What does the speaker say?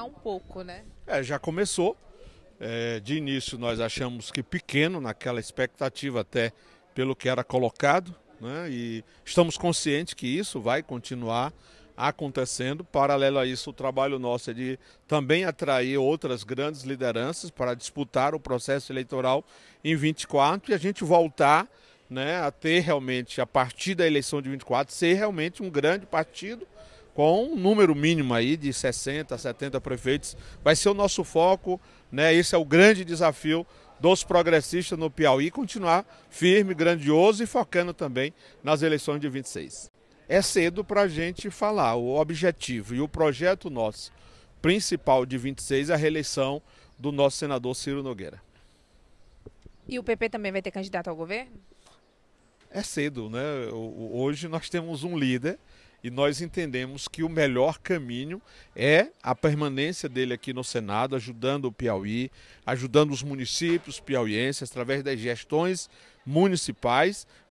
aumentar um pouco, né? É, já começou. É, de início nós achamos que pequeno, naquela expectativa até pelo que era colocado, né? E estamos conscientes que isso vai continuar acontecendo. Paralelo a isso, o trabalho nosso é de também atrair outras grandes lideranças para disputar o processo eleitoral em 24 e a gente voltar né, a ter realmente, a partir da eleição de 24, ser realmente um grande partido com um número mínimo aí de 60, 70 prefeitos. Vai ser o nosso foco, né? Esse é o grande desafio dos progressistas no Piauí, continuar firme, grandioso e focando também nas eleições de 26. É cedo para a gente falar o objetivo e o projeto nosso principal de 26 é a reeleição do nosso senador Ciro Nogueira. E o PP também vai ter candidato ao governo? É cedo, né? Hoje nós temos um líder e nós entendemos que o melhor caminho é a permanência dele aqui no Senado, ajudando o Piauí, ajudando os municípios piauienses através das gestões municipais